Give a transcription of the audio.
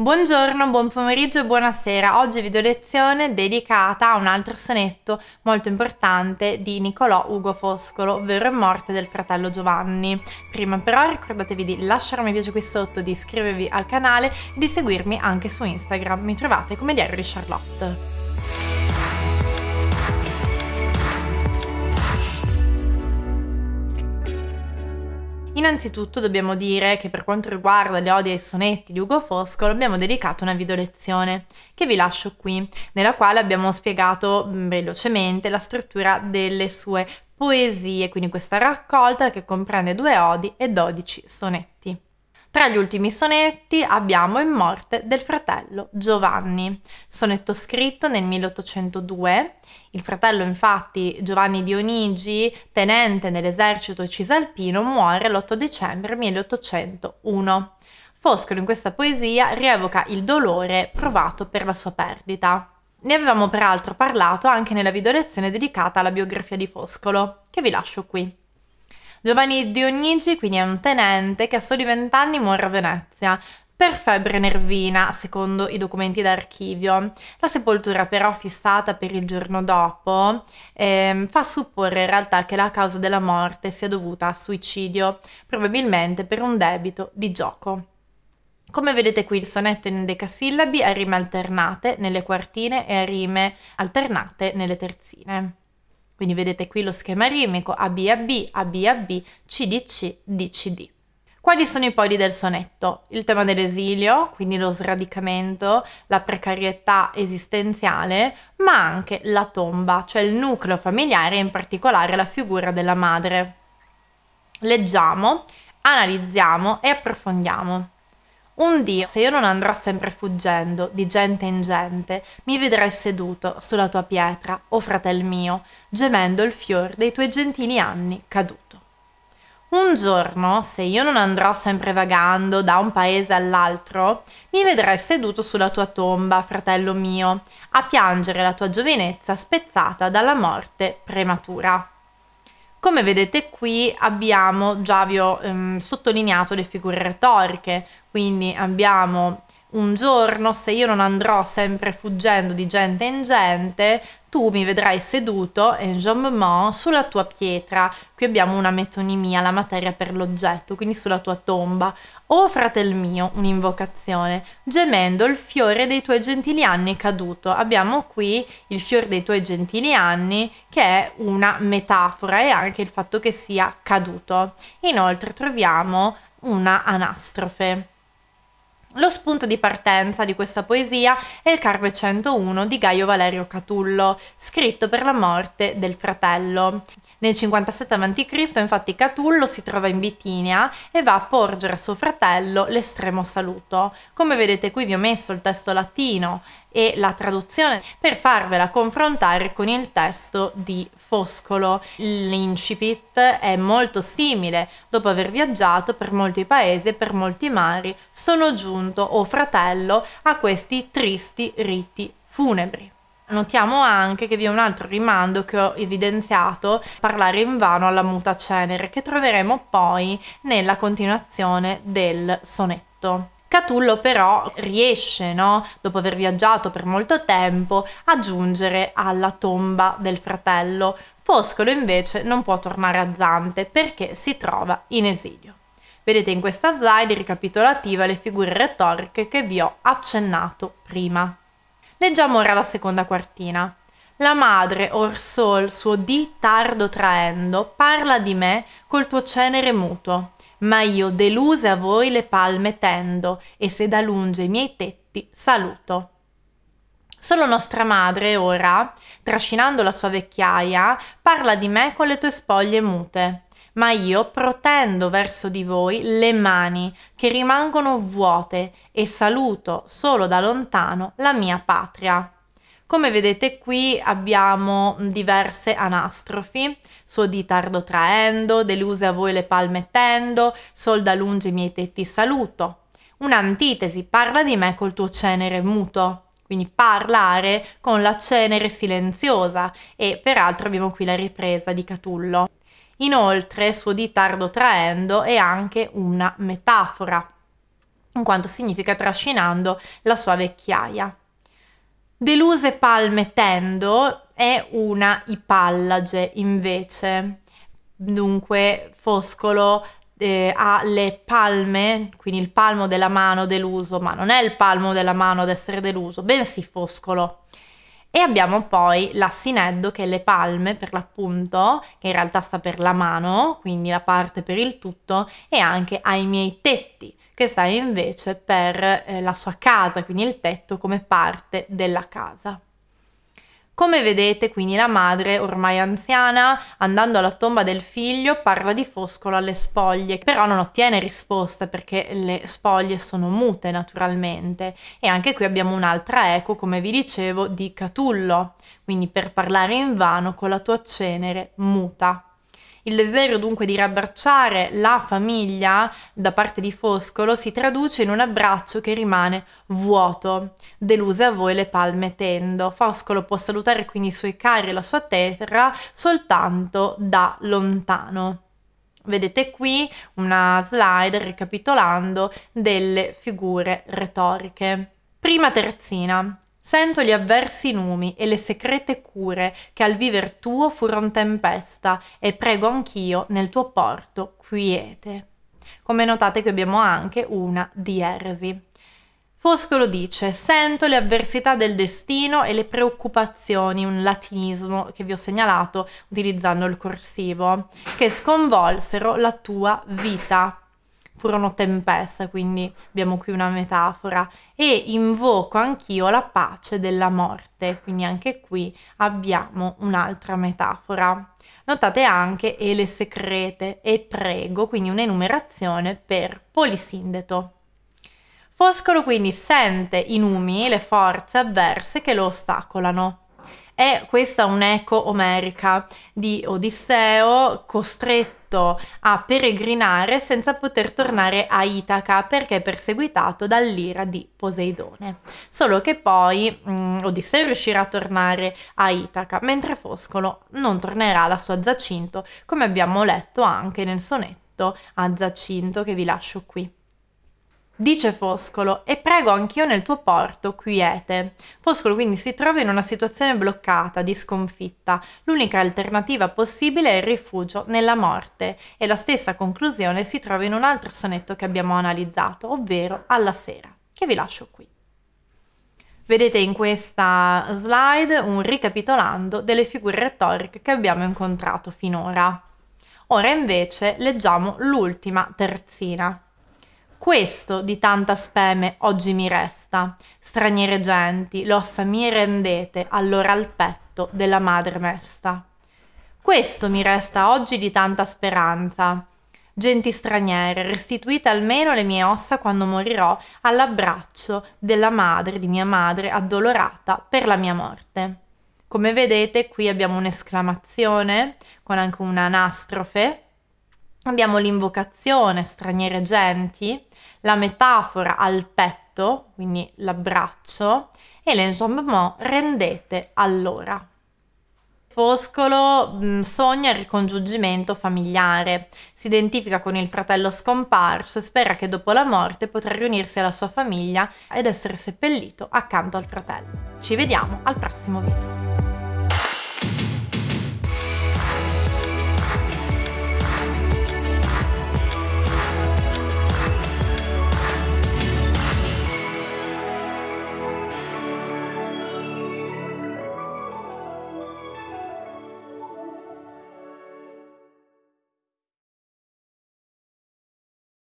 Buongiorno, buon pomeriggio e buonasera. Oggi video lezione dedicata a un altro sonetto molto importante di Nicolò Ugo Foscolo, ovvero Morte del fratello Giovanni. Prima però ricordatevi di lasciare un mi piace qui sotto, di iscrivervi al canale e di seguirmi anche su Instagram. Mi trovate come Diario di Charlotte. Innanzitutto dobbiamo dire che per quanto riguarda le odie ai sonetti di Ugo Foscolo abbiamo dedicato una video lezione che vi lascio qui, nella quale abbiamo spiegato mm, velocemente la struttura delle sue poesie, quindi questa raccolta che comprende due odi e dodici sonetti. Tra gli ultimi sonetti abbiamo In morte del fratello Giovanni, sonetto scritto nel 1802. Il fratello infatti Giovanni Dionigi, tenente nell'esercito cisalpino, muore l'8 dicembre 1801. Foscolo in questa poesia rievoca il dolore provato per la sua perdita. Ne avevamo peraltro parlato anche nella videolezione dedicata alla biografia di Foscolo, che vi lascio qui. Giovanni Dionigi, quindi è un tenente che a soli 20 anni muore a Venezia per febbre nervina, secondo i documenti d'archivio. La sepoltura però fissata per il giorno dopo eh, fa supporre in realtà che la causa della morte sia dovuta a suicidio, probabilmente per un debito di gioco. Come vedete qui il sonetto in decasillabi a rime alternate nelle quartine e a rime alternate nelle terzine. Quindi vedete qui lo schema rimico ABAB, ABAB, CDC, DCD. Quali sono i poli del sonetto? Il tema dell'esilio, quindi lo sradicamento, la precarietà esistenziale, ma anche la tomba, cioè il nucleo familiare e in particolare la figura della madre. Leggiamo, analizziamo e approfondiamo. Un Dio, se io non andrò sempre fuggendo di gente in gente, mi vedrai seduto sulla tua pietra, o oh fratel mio, gemendo il fior dei tuoi gentili anni caduto. Un giorno, se io non andrò sempre vagando da un paese all'altro, mi vedrai seduto sulla tua tomba, fratello mio, a piangere la tua giovinezza spezzata dalla morte prematura. Come vedete qui abbiamo, già vi ho ehm, sottolineato le figure retoriche, quindi abbiamo un giorno se io non andrò sempre fuggendo di gente in gente, tu mi vedrai seduto enjambement sulla tua pietra. Qui abbiamo una metonimia, la materia per l'oggetto, quindi sulla tua tomba. O oh, fratel mio, un'invocazione, gemendo il fiore dei tuoi gentili anni caduto. Abbiamo qui il fiore dei tuoi gentili anni che è una metafora e anche il fatto che sia caduto. Inoltre troviamo una anastrofe. Lo spunto di partenza di questa poesia è il Carve 101 di Gaio Valerio Catullo, scritto per la morte del fratello. Nel 57 a.C. infatti Catullo si trova in Bitinia e va a porgere a suo fratello l'estremo saluto. Come vedete qui vi ho messo il testo latino e la traduzione per farvela confrontare con il testo di Foscolo. L'incipit è molto simile. Dopo aver viaggiato per molti paesi e per molti mari, sono giunto, o oh fratello, a questi tristi riti funebri. Notiamo anche che vi è un altro rimando che ho evidenziato, parlare in vano alla muta cenere, che troveremo poi nella continuazione del sonetto. Catullo però riesce, no, dopo aver viaggiato per molto tempo, a giungere alla tomba del fratello. Foscolo invece non può tornare a Zante perché si trova in esilio. Vedete in questa slide ricapitolativa le figure retoriche che vi ho accennato prima. Leggiamo ora la seconda quartina. La madre, or sol, suo dì tardo traendo, parla di me col tuo cenere muto. Ma io, deluse a voi, le palme tendo, e se da lunge i miei tetti saluto. Solo nostra madre ora, trascinando la sua vecchiaia, parla di me con le tue spoglie mute ma io protendo verso di voi le mani che rimangono vuote e saluto solo da lontano la mia patria. Come vedete qui abbiamo diverse anastrofi, suo ditardo traendo, deluse a voi le palme tendo, sol da lungi i miei tetti saluto. Un'antitesi, parla di me col tuo cenere muto, quindi parlare con la cenere silenziosa e peraltro abbiamo qui la ripresa di Catullo. Inoltre, suo ditardo traendo è anche una metafora, in quanto significa trascinando la sua vecchiaia. Deluse palme tendo è una ipallage invece, dunque foscolo eh, ha le palme, quindi il palmo della mano deluso, ma non è il palmo della mano ad essere deluso, bensì foscolo. E abbiamo poi l'assineddo che è le palme per l'appunto, che in realtà sta per la mano, quindi la parte per il tutto, e anche ai miei tetti, che sta invece per eh, la sua casa, quindi il tetto come parte della casa. Come vedete, quindi la madre, ormai anziana, andando alla tomba del figlio, parla di foscolo alle spoglie, però non ottiene risposta perché le spoglie sono mute naturalmente. E anche qui abbiamo un'altra eco, come vi dicevo, di Catullo, quindi per parlare in vano con la tua cenere muta. Il desiderio dunque di riabbracciare la famiglia da parte di Foscolo si traduce in un abbraccio che rimane vuoto, deluse a voi le palme tendo. Foscolo può salutare quindi i suoi cari e la sua terra soltanto da lontano. Vedete qui una slide ricapitolando delle figure retoriche. Prima terzina. Sento gli avversi numi e le secrete cure che al viver tuo furon tempesta e prego anch'io nel tuo porto quiete. Come notate che abbiamo anche una dieresi. Foscolo dice: Sento le avversità del destino e le preoccupazioni, un latinismo che vi ho segnalato utilizzando il corsivo, che sconvolsero la tua vita furono tempesta, quindi abbiamo qui una metafora, e invoco anch'io la pace della morte, quindi anche qui abbiamo un'altra metafora. Notate anche e le secrete e prego, quindi un'enumerazione per polisindeto. Foscolo quindi sente i numi, le forze avverse che lo ostacolano. È questa un'eco omerica di Odisseo costretto a peregrinare senza poter tornare a Itaca perché perseguitato dall'ira di Poseidone. Solo che poi mh, mm, Odisseo riuscirà a tornare a Itaca, mentre Foscolo non tornerà alla sua Zacinto, come abbiamo letto anche nel sonetto a Zacinto che vi lascio qui. Dice Foscolo, e prego anch'io nel tuo porto, quiete. Foscolo quindi si trova in una situazione bloccata, di sconfitta. L'unica alternativa possibile è il rifugio nella morte, e la stessa conclusione si trova in un altro sonetto che abbiamo analizzato, ovvero Alla sera, che vi lascio qui. Vedete in questa slide un ricapitolando delle figure retoriche che abbiamo incontrato finora. Ora invece leggiamo l'ultima terzina. Questo di tanta speme oggi mi resta. Straniere genti, l'ossa mi rendete, allora al petto della madre mesta. Questo mi resta oggi di tanta speranza. Genti straniere, restituite almeno le mie ossa quando morirò all'abbraccio della madre di mia madre addolorata per la mia morte. Come vedete qui abbiamo un'esclamazione con anche un'anastrofe Abbiamo l'invocazione straniere genti, la metafora al petto, quindi l'abbraccio, e l'enjambement rendete allora. Foscolo mm, sogna il ricongiungimento familiare, si identifica con il fratello scomparso e spera che dopo la morte potrà riunirsi alla sua famiglia ed essere seppellito accanto al fratello. Ci vediamo al prossimo video.